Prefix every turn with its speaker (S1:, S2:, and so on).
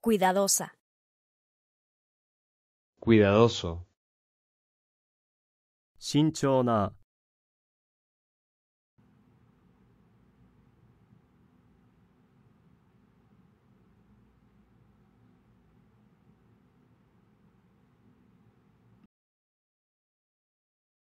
S1: Cuidadosa.
S2: Cuidadoso. Sinchona.